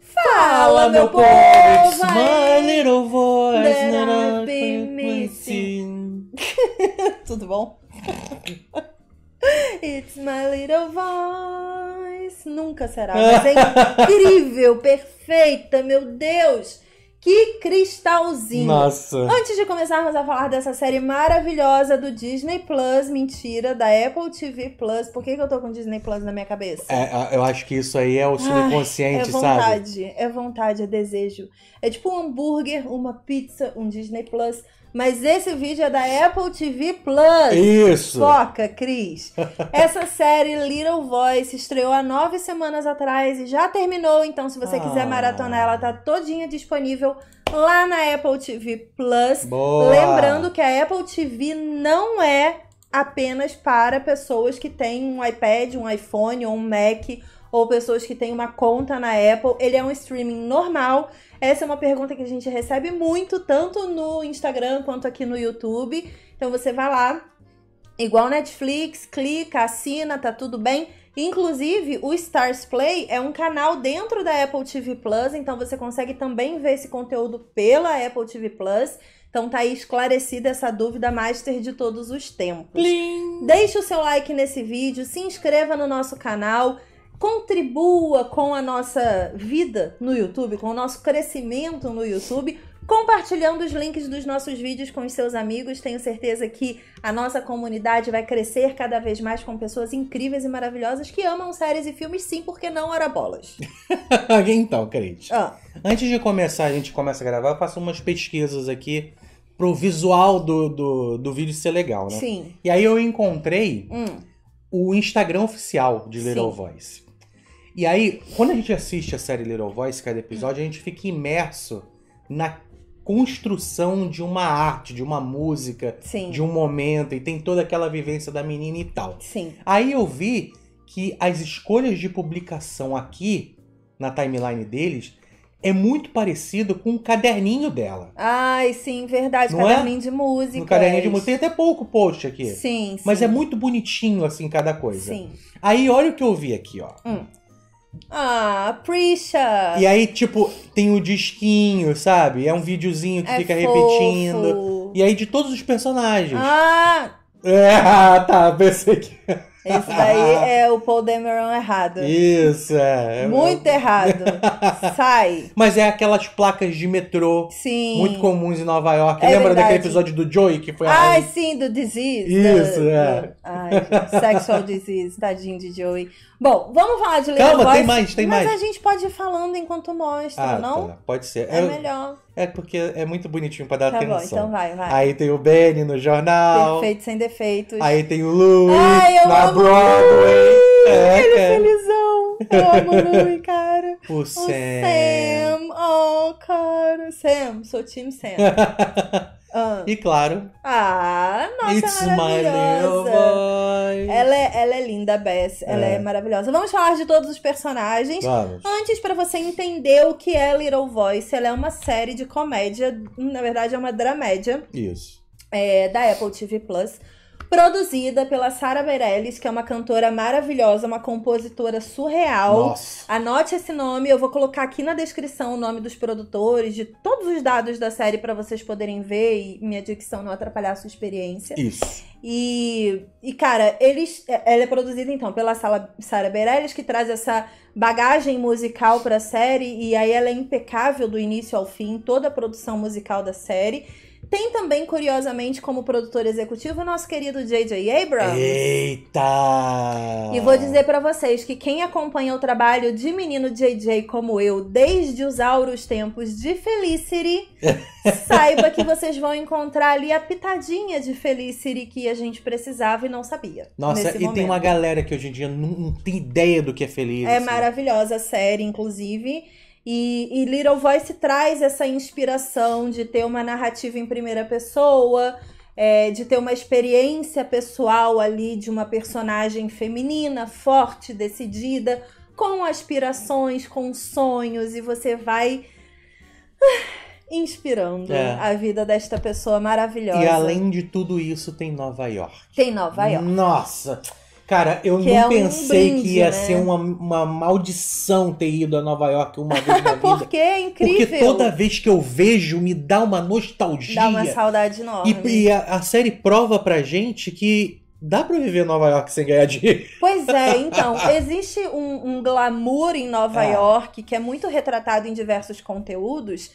Fala, meu povo! my little voice that I've missing. Tudo bom? It's my little voice. Nunca será, mas é incrível, perfeita, meu Deus! Que cristalzinho! Nossa! Antes de começarmos a falar dessa série maravilhosa do Disney Plus, mentira, da Apple TV Plus, por que, que eu tô com Disney Plus na minha cabeça? É, eu acho que isso aí é o subconsciente, é sabe? É vontade, sabe? é vontade, é desejo. É tipo um hambúrguer, uma pizza, um Disney Plus. Mas esse vídeo é da Apple TV Plus. Isso. Foca, Cris. Essa série Little Voice estreou há nove semanas atrás e já terminou. Então, se você ah. quiser maratonar, ela tá todinha disponível lá na Apple TV Plus. Boa. Lembrando que a Apple TV não é apenas para pessoas que têm um iPad, um iPhone ou um Mac ou pessoas que têm uma conta na Apple? Ele é um streaming normal? Essa é uma pergunta que a gente recebe muito, tanto no Instagram quanto aqui no YouTube. Então você vai lá, igual Netflix, clica, assina, tá tudo bem. Inclusive, o Stars Play é um canal dentro da Apple TV Plus, então você consegue também ver esse conteúdo pela Apple TV Plus. Então tá aí esclarecida essa dúvida master de todos os tempos. Plim. Deixe o seu like nesse vídeo, se inscreva no nosso canal contribua com a nossa vida no YouTube, com o nosso crescimento no YouTube, compartilhando os links dos nossos vídeos com os seus amigos. Tenho certeza que a nossa comunidade vai crescer cada vez mais com pessoas incríveis e maravilhosas que amam séries e filmes, sim, porque não era bolas. então, queridos. Ah. Antes de começar, a gente começa a gravar, eu faço umas pesquisas aqui pro visual do, do, do vídeo ser legal, né? Sim. E aí eu encontrei hum. o Instagram oficial de Little sim. Voice. E aí, quando a gente assiste a série Little Voice, cada episódio, a gente fica imerso na construção de uma arte, de uma música, Sim. de um momento, e tem toda aquela vivência da menina e tal. Sim. Aí eu vi que as escolhas de publicação aqui, na timeline deles, é muito parecido com o caderninho dela. Ai, sim, verdade. Não caderninho é? de música. No caderninho de música. Tem até pouco post aqui. Sim, Mas é muito bonitinho, assim, cada coisa. Sim. Aí, olha o que eu vi aqui, ó. Hum. Ah, Prisha! E aí, tipo, tem o disquinho, sabe? É um videozinho que é fica fofo. repetindo. E aí, de todos os personagens. Ah! É, tá, pensei que. Esse daí é o Paul Dameron errado. Isso, é. é muito errado. Sai. Mas é aquelas placas de metrô. Sim. Muito comuns em Nova York. É Lembra verdade. daquele episódio do Joey que foi Ai, a... sim, do Disease. Né? Isso, é. do... é. Ai, sexual Disease. Tadinho de Joey. Bom, vamos falar de Leon Calma, Voice, tem mais, tem mas mais. Mas a gente pode ir falando enquanto mostra, ah, não? Tá. Pode ser. É, é melhor. É porque é muito bonitinho pra dar tá atenção. Tá bom, então vai, vai. Aí tem o Benny no jornal. Perfeito, sem defeitos. Aí tem o Louis Ai, na Broadway. Louis. É, Ele é, é. felizão. Eu amo o Louis, cara. O, o Sam. Sam. Oh, cara. Sam, sou time Sam. Ah. E claro. Ah, nossa, It's maravilhosa. My ela, é, ela é linda, Bess. Ela é. é maravilhosa. Vamos falar de todos os personagens. Vamos. Antes, para você entender o que é Little Voice, ela é uma série de comédia. Na verdade, é uma dramédia. Isso. É, da Apple TV Plus Produzida pela Sara Meirelles, que é uma cantora maravilhosa, uma compositora surreal. Nossa. Anote esse nome, eu vou colocar aqui na descrição o nome dos produtores, de todos os dados da série para vocês poderem ver e minha dicção não atrapalhar a sua experiência. Isso. E, e cara, eles, é, ela é produzida então pela Sara Beirelles, que traz essa bagagem musical para a série, e aí ela é impecável do início ao fim, toda a produção musical da série. Tem também, curiosamente, como produtor executivo o nosso querido J.J. Abrams. Eita! E vou dizer para vocês que quem acompanha o trabalho de menino J.J. como eu desde os auros tempos de Felicity, saiba que vocês vão encontrar ali a pitadinha de Felicity que a gente precisava e não sabia. Nossa, e momento. tem uma galera que hoje em dia não, tem ideia do que é Felicity. É maravilhosa a série, inclusive. E, e Little Voice traz essa inspiração de ter uma narrativa em primeira pessoa, é, de ter uma experiência pessoal ali de uma personagem feminina, forte, decidida, com aspirações, com sonhos, e você vai ah, inspirando é. a vida desta pessoa maravilhosa. E além de tudo isso, tem Nova York. Tem Nova York. Nossa! Cara, eu que não é um pensei brinde, que ia né? ser uma, uma maldição ter ido a Nova York uma vez na vida. Porque é incrível. Porque toda vez que eu vejo, me dá uma nostalgia. Dá uma saudade enorme. E, e a, a série prova pra gente que dá para viver em Nova York sem ganhar dinheiro. Pois é, então, existe um, um glamour em Nova é. York que é muito retratado em diversos conteúdos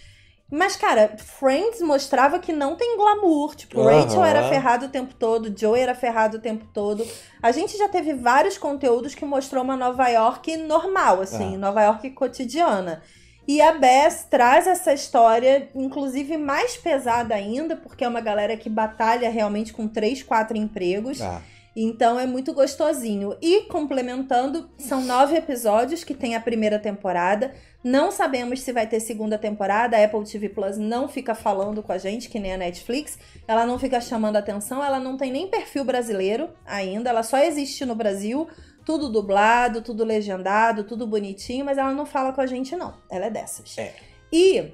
mas, cara, Friends mostrava que não tem glamour. Tipo, uhum. Rachel era ferrado o tempo todo, Joey era ferrado o tempo todo. A gente já teve vários conteúdos que mostrou uma Nova York normal, assim, é. Nova York cotidiana. E a Bess traz essa história, inclusive mais pesada ainda, porque é uma galera que batalha realmente com três, quatro empregos. É. Então é muito gostosinho. E complementando, são nove episódios que tem a primeira temporada. Não sabemos se vai ter segunda temporada. A Apple TV Plus não fica falando com a gente, que nem a Netflix. Ela não fica chamando atenção. Ela não tem nem perfil brasileiro ainda. Ela só existe no Brasil. Tudo dublado, tudo legendado, tudo bonitinho, mas ela não fala com a gente, não. Ela é dessas. É. E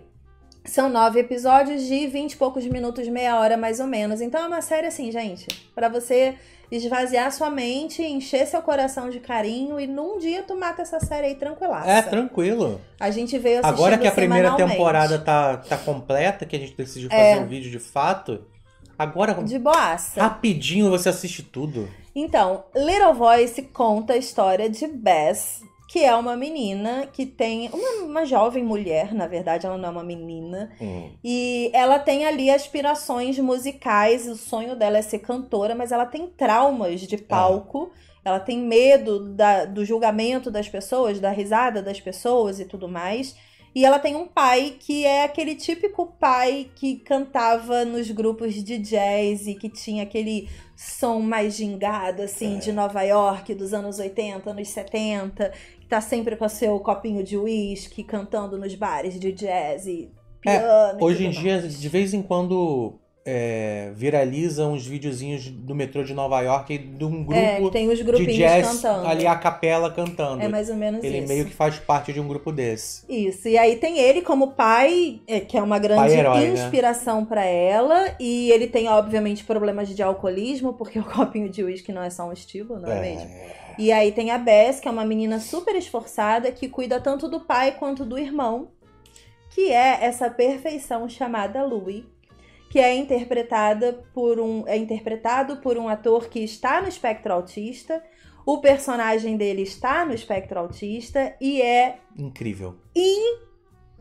são nove episódios de vinte e poucos minutos, meia hora mais ou menos. Então é uma série assim, gente, para você esvaziar sua mente, encher seu coração de carinho e num dia tu mata essa série aí tranquilaça. É, tranquilo. A gente veio assistindo Agora que a primeira temporada tá, tá completa, que a gente decidiu é. fazer é. um vídeo de fato, agora... De boaça. Rapidinho você assiste tudo. Então, Little Voice conta a história de Bess, que é uma menina que tem. Uma, uma jovem mulher, na verdade, ela não é uma menina. Hum. E ela tem ali aspirações musicais, o sonho dela é ser cantora, mas ela tem traumas de é. palco. É. Ela tem medo da, do julgamento das pessoas, da risada das pessoas e tudo mais. E ela tem um pai que é aquele típico pai que cantava nos grupos de jazz e que tinha aquele som mais gingado, assim, é. de Nova York, dos anos 80, anos 70, tá sempre com o seu copinho de uísque, cantando nos bares de jazz e é, piano. É, hoje e em dia, de vez em quando, é, viraliza uns videozinhos do metrô de Nova York de um é, grupo é, tem os de jazz cantando. ali a capela cantando. É mais ou menos ele isso. Ele meio que faz parte de um grupo desse. Isso. E aí tem ele como pai, é, que é uma grande herói, né? inspiração né? para ela. E ele tem, obviamente, problemas de alcoolismo, porque o copinho de uísque não é só um estilo, não é, é mesmo? E aí tem a Bess, que é uma menina super esforçada que cuida tanto do pai quanto do irmão, que é essa perfeição chamada Louie, que é interpretada por um é interpretado por um ator que está no espectro autista. O personagem dele está no espectro autista e é incrível.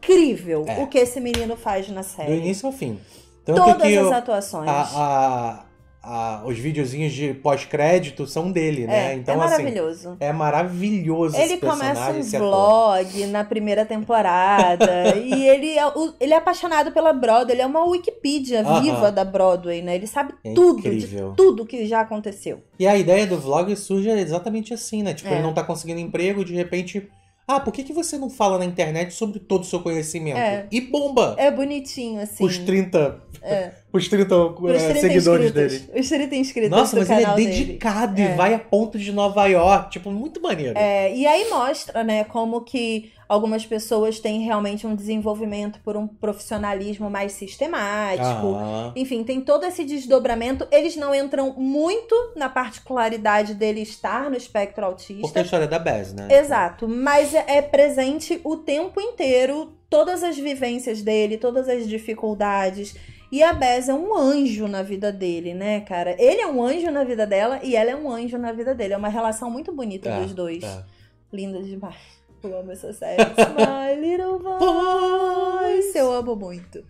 Incrível é. o que esse menino faz na série. Do início ao fim. Tanto Todas as eu, atuações. A, a a, os videozinhos de pós-crédito são dele, né? É, é então, é maravilhoso. Assim, é maravilhoso Ele começa um blog na primeira temporada. e ele é, ele é apaixonado pela Broadway. Ele é uma Wikipedia uh -huh. viva da Broadway, né? Ele sabe é tudo, de tudo que já aconteceu. E a ideia do vlog surge exatamente assim, né? Tipo, é. ele não tá conseguindo emprego, de repente... Ah, por que, que você não fala na internet sobre todo o seu conhecimento? É. E bomba! É bonitinho, assim. Os 30... É os 30, os 30 é, seguidores dele. Os 30 inscritos Nossa, mas ele é dedicado dele. e é. vai a ponto de Nova York. Tipo, muito maneiro. É, e aí mostra, né, como que algumas pessoas têm realmente um desenvolvimento por um profissionalismo mais sistemático. Ah. Enfim, tem todo esse desdobramento. Eles não entram muito na particularidade dele estar no espectro autista. Porque a história é da Bess, né? Exato. Mas é, é presente o tempo inteiro todas as vivências dele, todas as dificuldades. E a Bez é um anjo na vida dele, né, cara? Ele é um anjo na vida dela e ela é um anjo na vida dele. É uma relação muito bonita é, dos dois. É. Linda demais. Eu amo essa série. My Little Voice. Eu amo muito.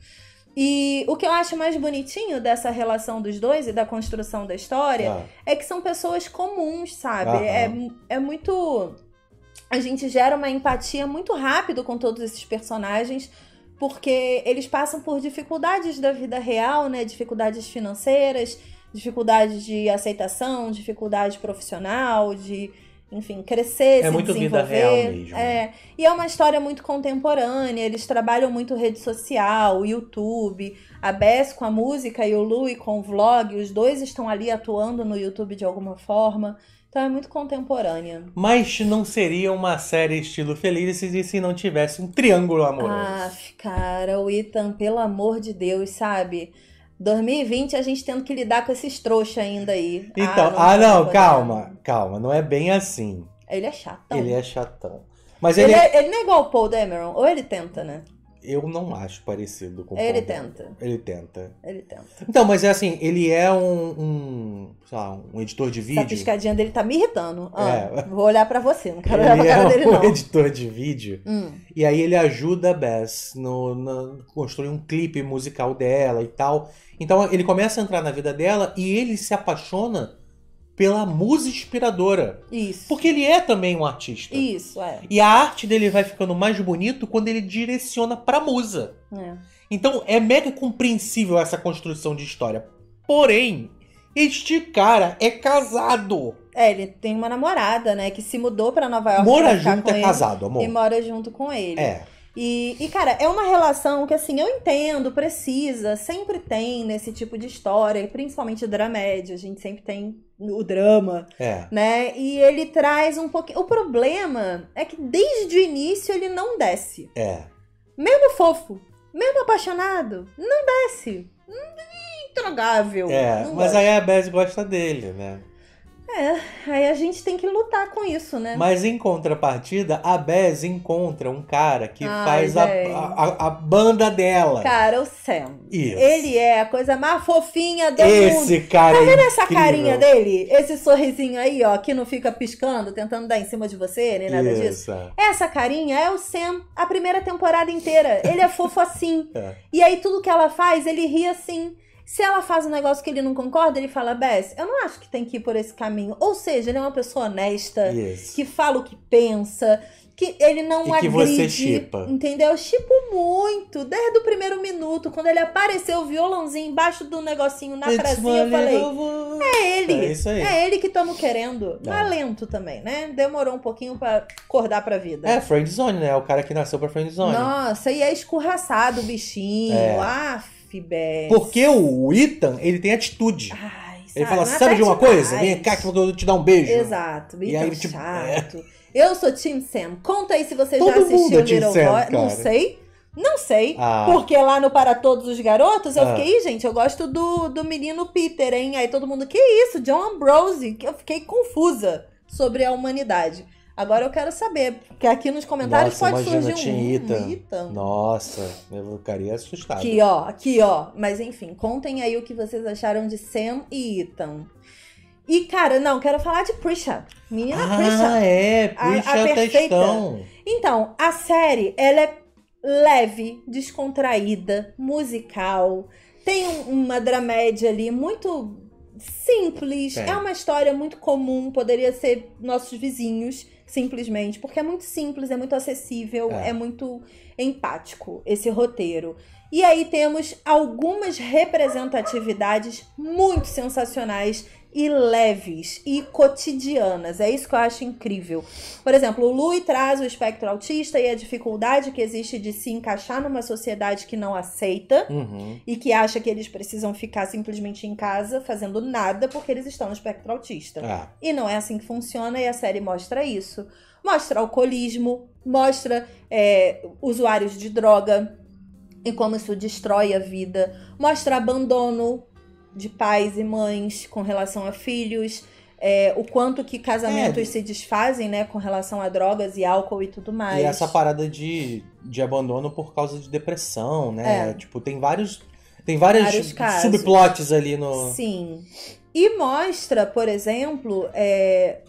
E o que eu acho mais bonitinho dessa relação dos dois e da construção da história é, é que são pessoas comuns, sabe? É, é muito. A gente gera uma empatia muito rápido com todos esses personagens porque eles passam por dificuldades da vida real, né? Dificuldades financeiras, dificuldades de aceitação, dificuldade profissional, de enfim, crescer, é se muito desenvolver. vida real mesmo. É. E é uma história muito contemporânea, eles trabalham muito rede social, YouTube, a Bess com a música e o Louie com o vlog, os dois estão ali atuando no YouTube de alguma forma. Então é muito contemporânea. Mas não seria uma série estilo Felices se não tivesse um triângulo amoroso. Ah, cara, o Ethan, pelo amor de Deus, sabe? 2020 a gente tendo que lidar com esses trouxas ainda aí. Então, ah, não, ah, não calma, calma, não é bem assim. Ele é chatão. Ele é chatão. Mas ele, ele, é, é... ele não é igual o Paul Dameron, ou ele tenta, né? Eu não acho parecido com Ele tenta. Ele tenta. Ele tenta. Então, mas é assim, ele é um, um sei lá, um editor de vídeo. Essa piscadinha dele tá me irritando. Ah, é. Vou olhar para você, não quero ele olhar pra cara é um dele, não. editor de vídeo. Hum. E aí ele ajuda a Bess no, no, construir um clipe musical dela e tal. Então ele começa a entrar na vida dela e ele se apaixona pela musa inspiradora. Isso. Porque ele é também um artista. Isso, é. E a arte dele vai ficando mais bonito quando ele direciona pra musa. É. Então é mega compreensível essa construção de história. Porém, este cara é casado. É, ele tem uma namorada, né? Que se mudou para Nova York. Mora junto, é ele, casado, amor. E mora junto com ele. É. E, e, cara, é uma relação que, assim, eu entendo, precisa, sempre tem nesse tipo de história, e principalmente dramédia, a gente sempre tem o drama, é. né? E ele traz um pouquinho. O problema é que desde o início ele não desce. É. Mesmo fofo, mesmo apaixonado, não desce. Hum, introgável. É, mas gosta. aí a Beth tá gosta dele, né? É, aí a gente tem que lutar com isso, né? Mas em contrapartida, a Bez encontra um cara que Ai, faz a, a, a, banda dela. Cara, o Sam. Isso. Ele é a coisa mais fofinha do Esse mundo. Esse cara. Tá é vendo é essa carinha dele? Esse sorrisinho aí, ó, que não fica piscando, tentando dar em cima de você, nem nada isso. disso. Essa carinha é o Sam a primeira temporada inteira. Ele é fofo assim. É. E aí tudo que ela faz, ele ri assim. Se ela faz um negócio que ele não concorda, ele fala, Bess, eu não acho que tem que ir por esse caminho. Ou seja, ele é uma pessoa honesta, que fala o que pensa, que ele não e agride, que você chipa. entendeu? chipo muito, desde o primeiro minuto, quando ele apareceu o violãozinho embaixo do negocinho na It's eu falei, é ele, é, é ele que estamos querendo. É. Tá também, né? Demorou um pouquinho para acordar pra vida. É, friendzone, né? É o cara que nasceu pra friendzone. Nossa, e é escorraçado o bichinho, é. ah, feedback. Porque o Ethan, ele tem atitude. sabe, ele fala, é sabe de uma coisa? Vem cá que eu vou te dar um beijo. Exato. E Ethan aí, tipo, chato. É. Eu sou Tim Sam. Conta aí se você Todo já assistiu é Little Sam, Boy. Cara. Não sei. Não sei, ah. porque lá no Para Todos os Garotos eu ah. fiquei, gente, eu gosto do, do menino Peter, hein? Aí todo mundo, que isso? John Ambrose? Eu fiquei confusa sobre a humanidade. Agora eu quero saber, porque aqui nos comentários Nossa, pode surgir um Ita. Ita. Nossa, eu ficaria assustado. Aqui, ó, aqui, ó. Mas enfim, contem aí o que vocês acharam de Sam e Ethan. E, cara, não, quero falar de Prisha. Menina ah, Prisha. Ah, é, Prisha a, a perfeita. Então, a série, ela é leve, descontraída, musical. Tem uma dramédia ali muito simples. É. é uma história muito comum, poderia ser nossos vizinhos simplesmente, porque é muito simples, é muito acessível, é, é muito empático esse roteiro. E aí temos algumas representatividades muito sensacionais e leves e cotidianas. É isso que eu acho incrível. Por exemplo, o Louis traz o espectro autista e a dificuldade que existe de se encaixar numa sociedade que não aceita uhum. e que acha que eles precisam ficar simplesmente em casa fazendo nada porque eles estão no espectro autista. Ah. E não é assim que funciona e a série mostra isso. Mostra alcoolismo, mostra é, usuários de droga, e como isso destrói a vida. Mostra abandono de pais e mães com relação a filhos, é, o quanto que casamentos é. se desfazem, né, com relação a drogas e álcool e tudo mais. E essa parada de, de abandono por causa de depressão, né? É. Tipo, tem vários. Tem vários subplots ali no. Sim. E mostra, por exemplo, é,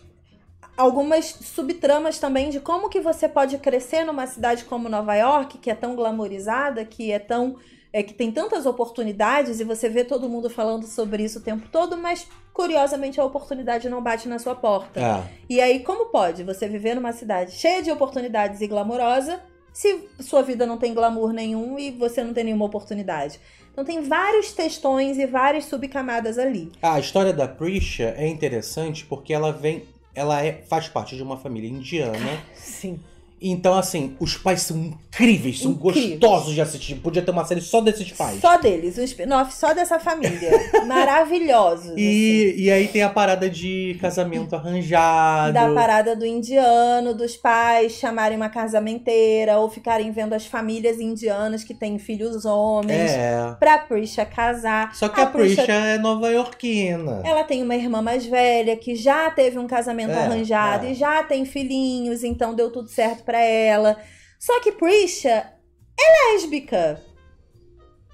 algumas subtramas também de como que você pode crescer numa cidade como Nova York, que é tão glamorizada, que é tão é, que tem tantas oportunidades e você vê todo mundo falando sobre isso o tempo todo, mas curiosamente a oportunidade não bate na sua porta. É. E aí como pode você viver numa cidade cheia de oportunidades e glamourosa se sua vida não tem glamour nenhum e você não tem nenhuma oportunidade? Então tem vários textões e várias subcamadas ali. Ah, a história da Prisha é interessante porque ela vem ela é, faz parte de uma família indiana. Sim. Então, assim, os pais são incríveis, são incríveis. gostosos de assistir. Podia ter uma série só desses pais. Só deles, um spin-off só dessa família. Maravilhosos. E, assim. e aí tem a parada de casamento arranjado. Da parada do indiano, dos pais chamarem uma casamenteira ou ficarem vendo as famílias indianas que têm filhos homens é. pra Prisha casar. Só que a, a Prisha, é nova iorquina. Ela tem uma irmã mais velha que já teve um casamento é, arranjado é. e já tem filhinhos, então deu tudo certo pra para ela. Só que Prisha é lésbica.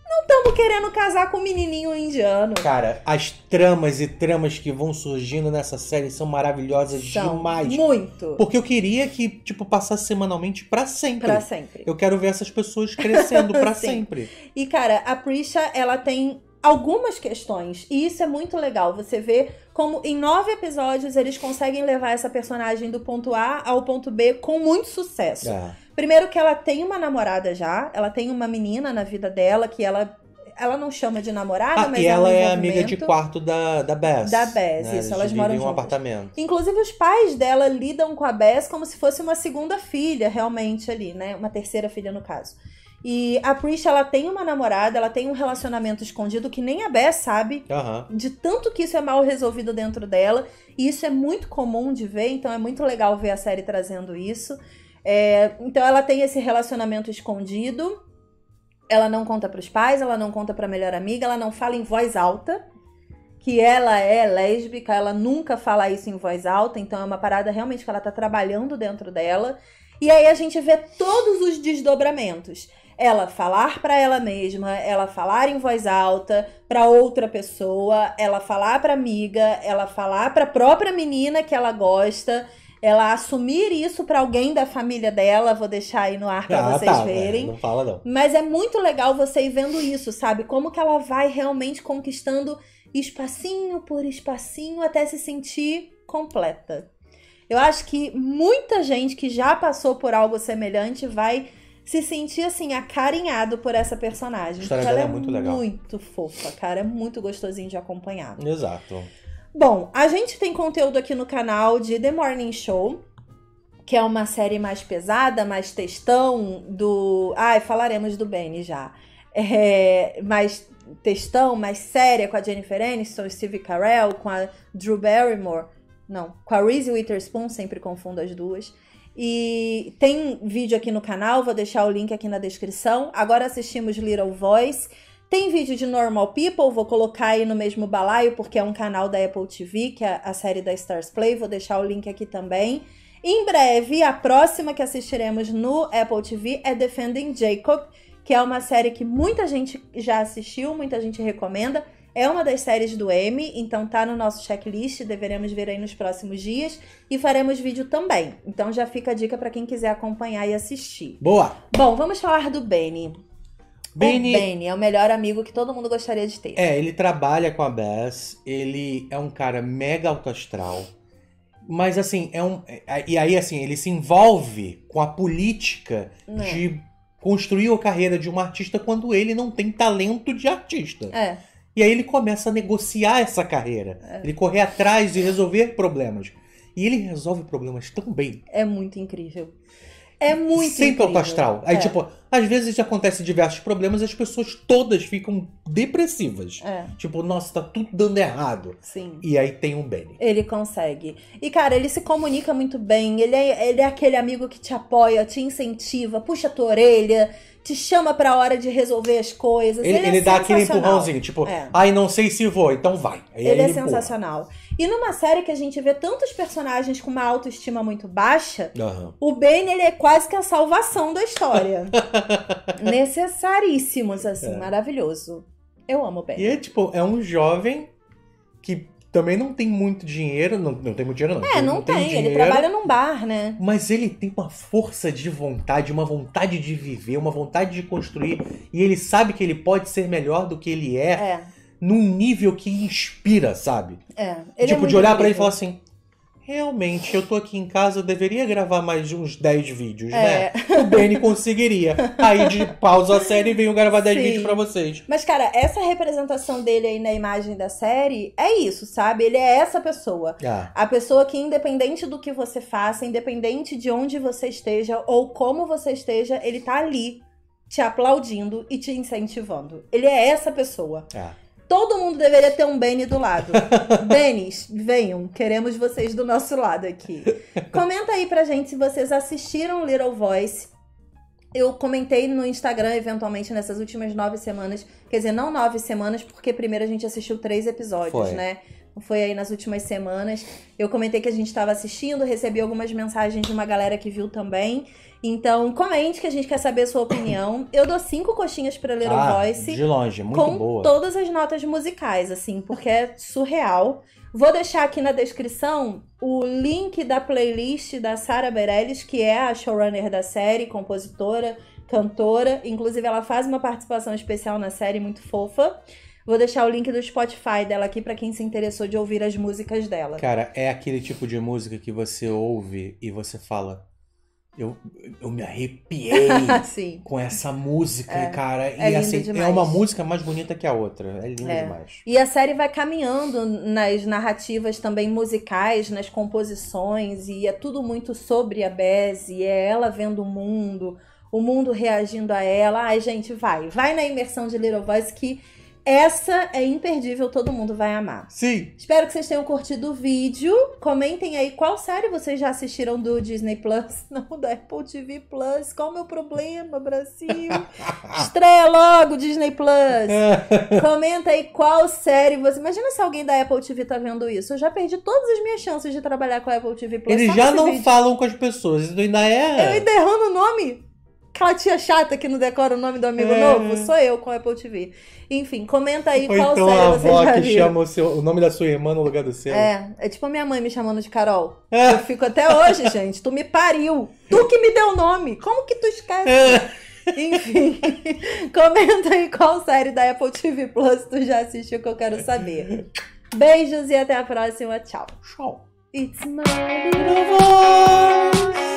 Não estamos querendo casar com um menininho indiano. Cara, as tramas e tramas que vão surgindo nessa série são maravilhosas são demais. Muito. Porque eu queria que, tipo, passasse semanalmente para sempre. Para sempre. Eu quero ver essas pessoas crescendo para sempre. E, cara, a Prisha, ela tem algumas questões. E isso é muito legal. Você vê como em nove episódios eles conseguem levar essa personagem do ponto A ao ponto B com muito sucesso. É. Primeiro que ela tem uma namorada já, ela tem uma menina na vida dela que ela ela não chama de namorada, ah, mas e é ela é, um é amiga de quarto da, da Bess. Da Bess, né? isso, elas moram em um apartamento. Inclusive, os pais dela lidam com a Bess como se fosse uma segunda filha, realmente, ali, né? Uma terceira filha, no caso. E a Prish, ela tem uma namorada, ela tem um relacionamento escondido que nem a Bé sabe, uhum. de tanto que isso é mal resolvido dentro dela. E isso é muito comum de ver, então é muito legal ver a série trazendo isso. É, então ela tem esse relacionamento escondido, ela não conta para os pais, ela não conta para a melhor amiga, ela não fala em voz alta que ela é lésbica, ela nunca fala isso em voz alta, então é uma parada realmente que ela tá trabalhando dentro dela. E aí a gente vê todos os desdobramentos ela falar para ela mesma, ela falar em voz alta para outra pessoa, ela falar para amiga, ela falar para própria menina que ela gosta, ela assumir isso para alguém da família dela, vou deixar aí no ar para ah, tá, vocês tá, verem. Não fala não. Mas é muito legal você ir vendo isso, sabe? Como que ela vai realmente conquistando espacinho por espacinho até se sentir completa. Eu acho que muita gente que já passou por algo semelhante vai se sentir assim acarinhado por essa personagem. A história dela é, é muito legal. Muito fofa, cara, é muito gostosinho de acompanhar. Exato. Bom, a gente tem conteúdo aqui no canal de The Morning Show, que é uma série mais pesada, mais textão do, ai, falaremos do Benny já. É, mais textão, mais séria com a Jennifer Aniston, Steve Carell, com a Drew Barrymore. Não, com a Reese Witherspoon, sempre confundo as duas. E tem vídeo aqui no canal, vou deixar o link aqui na descrição. Agora assistimos Little Voice. Tem vídeo de Normal People, vou colocar aí no mesmo balaio, porque é um canal da Apple TV, que é a série da Stars Play, vou deixar o link aqui também. Em breve, a próxima que assistiremos no Apple TV é Defending Jacob, que é uma série que muita gente já assistiu, muita gente recomenda. É uma das séries do M, então tá no nosso checklist, deveremos ver aí nos próximos dias e faremos vídeo também. Então já fica a dica para quem quiser acompanhar e assistir. Boa. Bom, vamos falar do Benny. Benny... O Benny é o melhor amigo que todo mundo gostaria de ter. É, ele trabalha com a Bess, ele é um cara mega autoastral. Mas assim, é um é, e aí assim, ele se envolve com a política é. de construir a carreira de um artista quando ele não tem talento de artista. É. E aí ele começa a negociar essa carreira. É. Ele correr atrás de resolver problemas. E ele resolve problemas tão bem. É muito incrível. É muito Sempre incrível. astral. Aí, é. tipo, às vezes acontece diversos problemas e as pessoas todas ficam depressivas. É. Tipo, nossa, tá tudo dando errado. Sim. E aí tem um Benny. Ele consegue. E, cara, ele se comunica muito bem. Ele é, ele é aquele amigo que te apoia, te incentiva, puxa a tua orelha, te chama pra hora de resolver as coisas. Ele, ele, ele é dá aquele empurrãozinho, tipo, é. ai, não sei se vou, então vai. Aí ele, é ele é sensacional. Empurra. E numa série que a gente vê tantos personagens com uma autoestima muito baixa, uhum. o Bane, ele é quase que a salvação da história. Necessaríssimos, assim, é. maravilhoso. Eu amo o Bane. E é, tipo, é um jovem que também não tem muito dinheiro, não, não tem muito dinheiro não. É, não, tem, tem dinheiro, ele trabalha num bar, né? Mas ele tem uma força de vontade, uma vontade de viver, uma vontade de construir, e ele sabe que ele pode ser melhor do que ele é. É. Num nível que inspira, sabe? É. Ele é tipo, é de olhar para ele e falar assim: realmente, eu tô aqui em casa, eu deveria gravar mais uns 10 vídeos, é. né? O Benny conseguiria. Aí de pausa a série e venho gravar 10 Sim. vídeos pra vocês. Mas, cara, essa representação dele aí na imagem da série é isso, sabe? Ele é essa pessoa. Ah. A pessoa que, independente do que você faça, independente de onde você esteja ou como você esteja, ele tá ali te aplaudindo e te incentivando. Ele é essa pessoa. Ah. Todo mundo deveria ter um Benny do lado. Denis, venham, queremos vocês do nosso lado aqui. Comenta aí pra gente se vocês assistiram Little Voice. Eu comentei no Instagram, eventualmente, nessas últimas nove semanas. Quer dizer, não nove semanas, porque primeiro a gente assistiu três episódios, Foi. né? foi aí nas últimas semanas. Eu comentei que a gente estava assistindo, recebi algumas mensagens de uma galera que viu também. Então, comente que a gente quer saber a sua opinião. Eu dou cinco coxinhas para Little ah, Voice. De longe, muito com boa. todas as notas musicais, assim, porque é surreal. Vou deixar aqui na descrição o link da playlist da Sara Bereles, que é a showrunner da série, compositora, cantora. Inclusive, ela faz uma participação especial na série, muito fofa. Vou deixar o link do Spotify dela aqui para quem se interessou de ouvir as músicas dela. Cara, é aquele tipo de música que você ouve e você fala. Eu, eu me arrepiei com essa música, é, cara. É e assim, é demais. é uma música mais bonita que a outra. É linda é. demais. E a série vai caminhando nas narrativas também musicais, nas composições, e é tudo muito sobre a Bessie, é ela vendo o mundo, o mundo reagindo a ela. Ai, gente, vai. Vai na imersão de Little Voice que essa é imperdível, todo mundo vai amar. Sim. Espero que vocês tenham curtido o vídeo. Comentem aí qual série vocês já assistiram do Disney Plus, não da Apple TV Plus. Qual é o meu problema, Brasil? Estreia logo Disney Plus. Comenta aí qual série você. Imagina se alguém da Apple TV tá vendo isso. Eu já perdi todas as minhas chances de trabalhar com a Apple TV Plus. Eles já não vídeo. falam com as pessoas, isso ainda é. Eu ainda errando o nome? Aquela tia chata que não decora o nome do amigo é. novo, sou eu com Apple TV. Enfim, comenta aí Ou qual então série a você avó já que viu. chama o, seu, o, nome da sua irmã no lugar do seu. É, é tipo a minha mãe me chamando de Carol. É. Eu fico até hoje, gente. Tu me pariu. Tu que me deu o nome. Como que tu esquece? É. Enfim, comenta aí qual série da Apple TV Plus tu já assistiu que eu quero saber. Beijos e até a próxima. Tchau. Tchau. It's my little voice.